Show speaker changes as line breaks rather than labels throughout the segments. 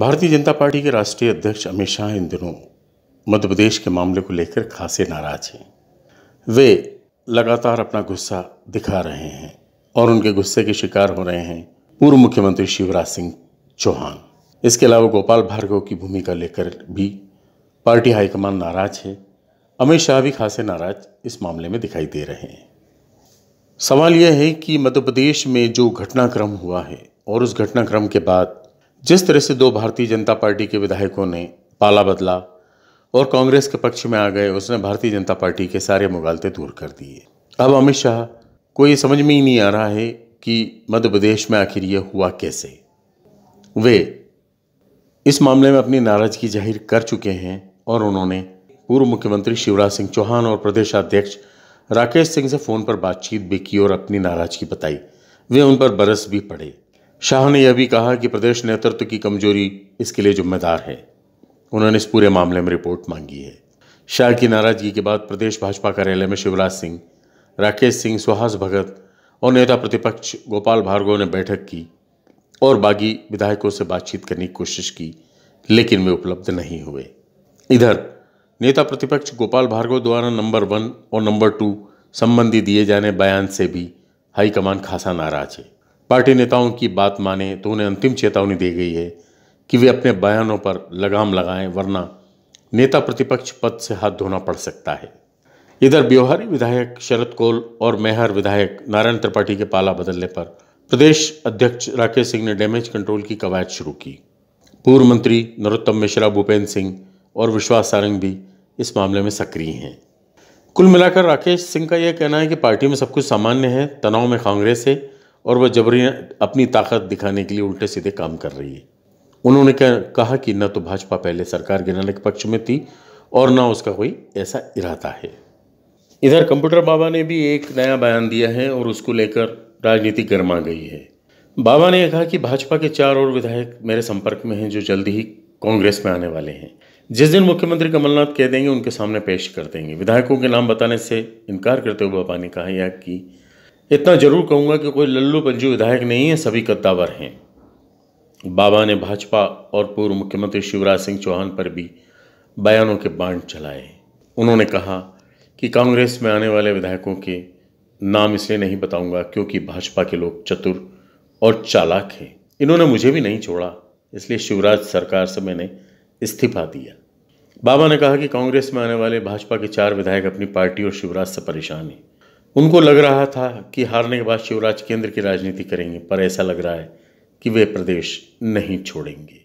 भारतीय जनता पार्टी के राष्ट्रीय अध्यक्ष अमित शाह इन दिनों मध्य प्रदेश के मामले को लेकर खासे नाराज हैं वे लगातार अपना गुस्सा दिखा रहे हैं और उनके गुस्से के शिकार हो रहे हैं पूर्व मुख्यमंत्री शिवराज सिंह चौहान इसके अलावा गोपाल भार्गव की भूमिका लेकर भी पार्टी हाईकमान नाराज है अमित शाह भी खासे नाराज इस मामले में दिखाई दे रहे हैं सवाल यह है कि मध्य प्रदेश में जो घटनाक्रम हुआ है और उस घटनाक्रम के बाद जिस तरह से दो भारतीय जनता पार्टी के विधायकों ने पाला बदला और कांग्रेस के पक्ष में आ गए उसने भारतीय जनता पार्टी के सारे मुगालते दूर कर दिए अब अमित शाह को ये समझ में ही नहीं आ रहा है कि मध्य प्रदेश में आखिर ये हुआ कैसे वे इस मामले में अपनी नाराजगी जाहिर कर चुके हैं और उन्होंने पूर्व मुख्यमंत्री शिवराज सिंह चौहान और प्रदेश अध्यक्ष राकेश सिंह से फ़ोन पर बातचीत भी की और अपनी नाराजगी बताई वे उन पर बरस भी पड़े शाह ने यह भी कहा कि प्रदेश नेतृत्व की कमजोरी इसके लिए जिम्मेदार है उन्होंने इस पूरे मामले में रिपोर्ट मांगी है शाह की नाराजगी के बाद प्रदेश भाजपा कार्यालय में शिवराज सिंह राकेश सिंह सुहास भगत और नेता प्रतिपक्ष गोपाल भार्गव ने बैठक की और बागी विधायकों से बातचीत करने की कोशिश की लेकिन वे उपलब्ध नहीं हुए इधर नेता प्रतिपक्ष गोपाल भार्गव द्वारा नंबर वन और नंबर टू संबंधी दिए जाने बयान से भी हाईकमान खासा नाराज है पार्टी नेताओं की बात माने तो उन्हें अंतिम चेतावनी दी गई है कि वे अपने बयानों पर लगाम लगाएं वरना नेता प्रतिपक्ष पद से हाथ धोना पड़ सकता है इधर ब्योहारी विधायक शरद कोल और मेहर विधायक नारायण त्रिपाठी के पाला बदलने पर प्रदेश अध्यक्ष राकेश सिंह ने डैमेज कंट्रोल की कवायद शुरू की पूर्व मंत्री नरोत्तम मिश्रा भूपेंद्र सिंह और विश्वास सारंग भी इस मामले में सक्रिय हैं कुल मिलाकर राकेश सिंह का यह कहना है कि पार्टी में सब कुछ सामान्य है तनाव में कांग्रेस है और वह जबरी अपनी ताकत दिखाने के लिए उल्टे सीधे काम कर रही है उन्होंने कहा कि न तो भाजपा पहले सरकार गिराने के पक्ष में थी और न उसका कोई ऐसा इरादा है इधर कंप्यूटर बाबा ने भी एक नया बयान दिया है और उसको लेकर राजनीति गर्मा गई है बाबा ने कहा कि भाजपा के चार और विधायक मेरे संपर्क में हैं जो जल्दी ही कांग्रेस में आने वाले हैं जिस दिन मुख्यमंत्री कमलनाथ कह देंगे उनके सामने पेश कर देंगे विधायकों के नाम बताने से इनकार करते हुए बाबा ने कहा यह कि इतना जरूर कहूँगा कि कोई लल्लू पंजू विधायक नहीं है सभी कद्दावर हैं बाबा ने भाजपा और पूर्व मुख्यमंत्री शिवराज सिंह चौहान पर भी बयानों के बांट चलाए उन्होंने कहा कि कांग्रेस में आने वाले विधायकों के नाम इसलिए नहीं बताऊंगा क्योंकि भाजपा के लोग चतुर और चालाक हैं इन्होंने मुझे भी नहीं छोड़ा इसलिए शिवराज सरकार से मैंने इस्तीफा दिया बाबा ने कहा कि कांग्रेस में आने वाले भाजपा के चार विधायक अपनी पार्टी और शिवराज से परेशान हैं उनको लग रहा था कि हारने के बाद शिवराज केंद्र की राजनीति करेंगे पर ऐसा लग रहा है कि वे प्रदेश नहीं छोड़ेंगे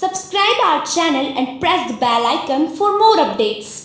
subscribe our channel and press the bell icon for more updates